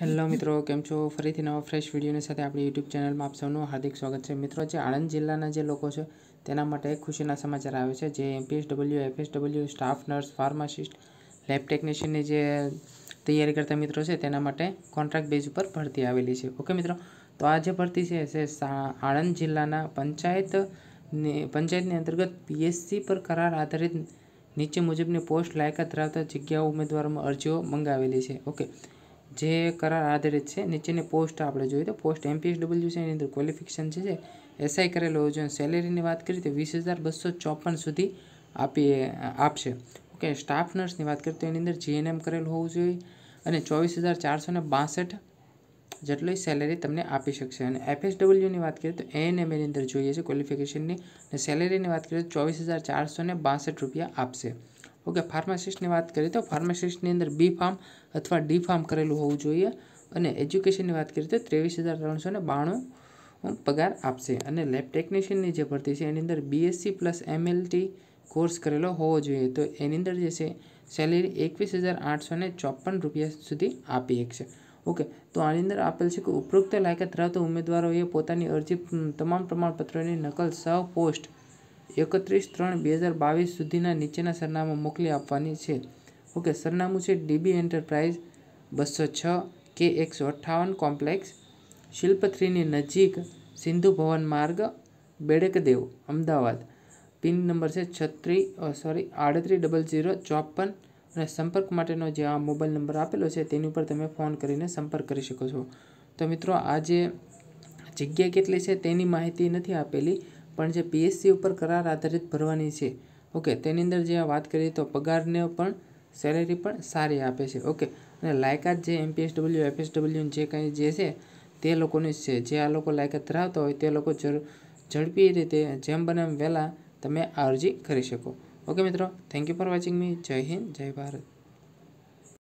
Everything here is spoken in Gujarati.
હેલો મિત્રો કેમ છો ફરીથી નવા ફ્રેશ વિડીયોની સાથે આપણી યુટ્યુબ ચેનલમાં આપ હાર્દિક સ્વાગત છે મિત્રો જે આણંદ જિલ્લાના જે લોકો છે તેના માટે ખુશીના સમાચાર આવે છે જે MPSW W FS W staff nurse pharmacist lab ટેકનિશિયનની જે તૈયારી કરતા મિત્રો છે તેના માટે કોન્ટ્રાક્ટ બેઝ ઉપર ભરતી આવેલી છે ઓકે મિત્રો તો આ જે ભરતી છે તે આણંદ જિલ્લાના પંચાયત પંચાયતની અંતર્ગત પીએસસી પર કરાર આધારિત નીચે મુજબની પોસ્ટ લાયકાત ધરાવતા જગ્યાઓ ઉમેદવારોમાં અરજીઓ મંગાવેલી છે ઓકે જે કરાર આધારિત છે નીચેની પોસ્ટ આપણે જોઈએ તો પોસ્ટ એમપીએસડબલ્યુ છે એની અંદર ક્વોલિફિકેશન છે જે એસઆઈ કરેલો હોવો જોઈએ સેલેરીની વાત કરીએ તો વીસ હજાર બસો ચોપન સુધી આપી આપશે ઓકે સ્ટાફ નર્સની વાત કરીએ તો એની અંદર જીએનએમ કરેલું હોવું જોઈએ અને ચોવીસ હજાર ચારસો ને બાસઠ જેટલી સેલેરી તમને આપી શકશે અને એફએસડબલ્યુની વાત કરીએ તો એએનએમ એની અંદર જોઈએ છે ક્વોલિફિકેશનની અને સેલેરીની વાત કરીએ તો ચોવીસ હજાર ચારસો બાસઠ રૂપિયા આપશે ઓકે ફાર્માસિસ્ટની વાત કરીએ તો ફાર્માસિસ્ટની અંદર બી ફાર્મ અથવા ડી ફાર્મ કરેલું હોવું જોઈએ અને એજ્યુકેશનની વાત કરીએ તો ત્રેવીસ હજાર ત્રણસો ને બાણું પગાર આપશે અને લેબ ટેકનિશિયનની જે ભરતી છે એની અંદર બીએસસી પ્લસ એમએલટી કોર્સ કરેલો હોવો જોઈએ તો એની અંદર જે છે સેલેરી એકવીસ હજાર આઠસો ને ચોપન રૂપિયા સુધી આપી શકશે ઓકે તો આની અંદર આપેલ છે કે ઉપરોક્ત લાયકાત ધરાવતા ઉમેદવારોએ પોતાની અરજી તમામ પ્રમાણપત્રોની નકલ સહ પોસ્ટ એકત્રીસ ત્રણ બે હજાર બાવીસ સુધીના નીચેના સરનામા મોકલી આપવાની છે ઓકે સરનામું છે ડીબી એન્ટરપ્રાઇઝ બસો છ કે એકસો અઠ્ઠાવન કોમ્પ્લેક્સ શિલ્પ થ્રીની નજીક સિંધુ ભવન માર્ગ બેડકદેવ અમદાવાદ પિન નંબર છે છત્રીસ સોરી આડત્રીસ ડબલ ઝીરો ચોપન અને સંપર્ક માટેનો જે આ મોબાઈલ નંબર આપેલો છે તેની ઉપર તમે ફોન કરીને સંપર્ક કરી શકો છો તો મિત્રો આ જે જગ્યા કેટલી છે તેની માહિતી નથી આપેલી પણ જે પીએસસી ઉપર કરાર આધારિત ભરવાની છે ઓકે તેની અંદર જે વાત કરીએ તો પગારને પણ સેલેરી પણ સારી આપે છે ઓકે અને લાયકાત જે એમપીએસડબલ્યુ એફએસડબલ્યુ જે કંઈ જે છે તે લોકોની જ છે જે આ લોકો લાયકાત ધરાવતા હોય તે લોકો ઝડપી રીતે જેમ બને એમ વહેલા તમે આ અરજી કરી શકો ઓકે મિત્રો thank you for watching me Jai Hind જય ભારત